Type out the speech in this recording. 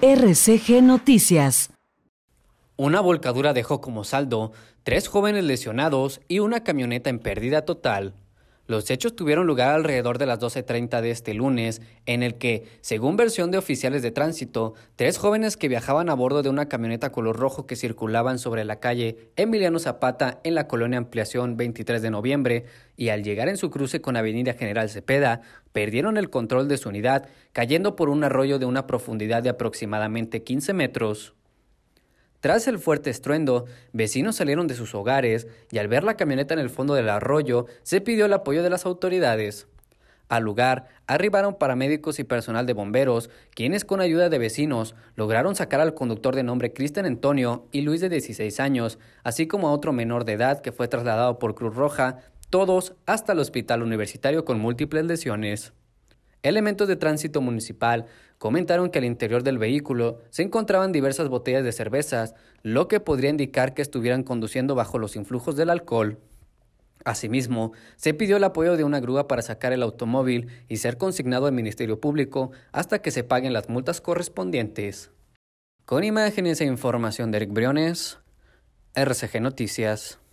RCG Noticias. Una volcadura dejó como saldo tres jóvenes lesionados y una camioneta en pérdida total. Los hechos tuvieron lugar alrededor de las 12.30 de este lunes, en el que, según versión de oficiales de tránsito, tres jóvenes que viajaban a bordo de una camioneta color rojo que circulaban sobre la calle Emiliano Zapata en la colonia Ampliación 23 de noviembre, y al llegar en su cruce con Avenida General Cepeda, perdieron el control de su unidad, cayendo por un arroyo de una profundidad de aproximadamente 15 metros. Tras el fuerte estruendo, vecinos salieron de sus hogares y al ver la camioneta en el fondo del arroyo, se pidió el apoyo de las autoridades. Al lugar arribaron paramédicos y personal de bomberos, quienes con ayuda de vecinos lograron sacar al conductor de nombre Cristian Antonio y Luis de 16 años, así como a otro menor de edad que fue trasladado por Cruz Roja, todos hasta el hospital universitario con múltiples lesiones. Elementos de tránsito municipal comentaron que al interior del vehículo se encontraban diversas botellas de cervezas, lo que podría indicar que estuvieran conduciendo bajo los influjos del alcohol. Asimismo, se pidió el apoyo de una grúa para sacar el automóvil y ser consignado al Ministerio Público hasta que se paguen las multas correspondientes. Con imágenes e información de Eric Briones, RCG Noticias.